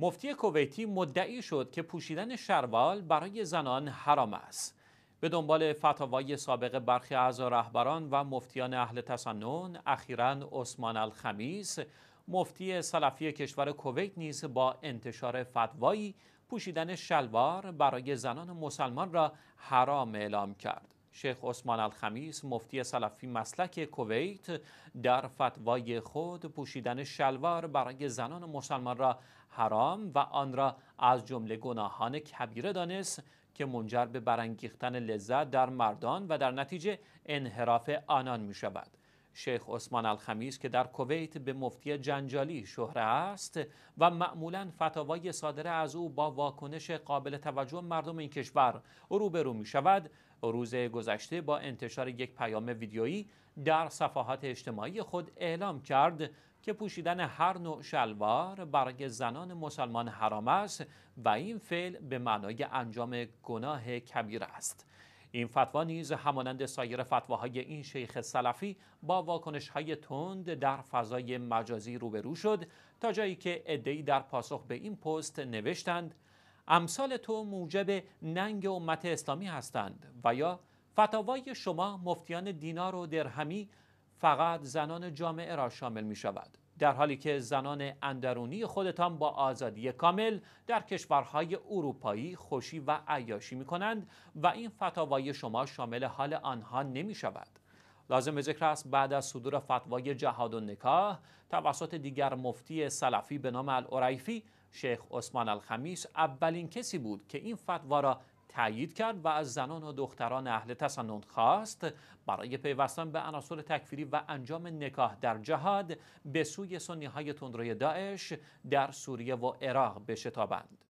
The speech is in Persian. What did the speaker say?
مفتی کویتی مدعی شد که پوشیدن شروال برای زنان حرام است. به دنبال فتاوای سابق برخی از رهبران و مفتیان اهل تسنن اخیرا عثمان الخمیس مفتی سلفی کشور کویت نیز با انتشار فتوایی پوشیدن شلوار برای زنان مسلمان را حرام اعلام کرد شیخ عثمان الخمیس مفتی سلفی مسلک کویت در فتوای خود پوشیدن شلوار برای زنان مسلمان را حرام و آن را از جمله گناهان کبیره دانست که منجر به برانگیختن لذت در مردان و در نتیجه انحراف آنان می شود شیخ عثمان الخمیز که در کویت به مفتی جنجالی شهره است و معمولا فتاوای صادره از او با واکنش قابل توجه مردم این کشور روبرو می شود روز گذشته با انتشار یک پیام ویدیویی در صفحات اجتماعی خود اعلام کرد که پوشیدن هر نوع شلوار برای زنان مسلمان حرام است و این فعل به معنای انجام گناه کبیر است این فتوا نیز همانند سایر فتواهای این شیخ سلفی با واکنش های تند در فضای مجازی روبرو شد تا جایی که ادعی در پاسخ به این پست نوشتند امثال تو موجب ننگ امت اسلامی هستند و یا فتاوای شما مفتیان دینار و درهمی فقط زنان جامعه را شامل می شود در حالی که زنان اندرونی خودتان با آزادی کامل در کشورهای اروپایی خوشی و عیاشی می کنند و این فتاوای شما شامل حال آنها نمی شود. لازم ذکر است بعد از صدور فتوای جهاد و نکاح توسط دیگر مفتی سلفی به نام العریفی شیخ عثمان الخمیس اولین کسی بود که این فتوا را تأیید کرد و از زنان و دختران اهل تسنن خواست برای پیوستن به عناصر تکفیری و انجام نکاح در جهاد به سوی سنی های تندروی داعش در سوریه و عراق بشتابند.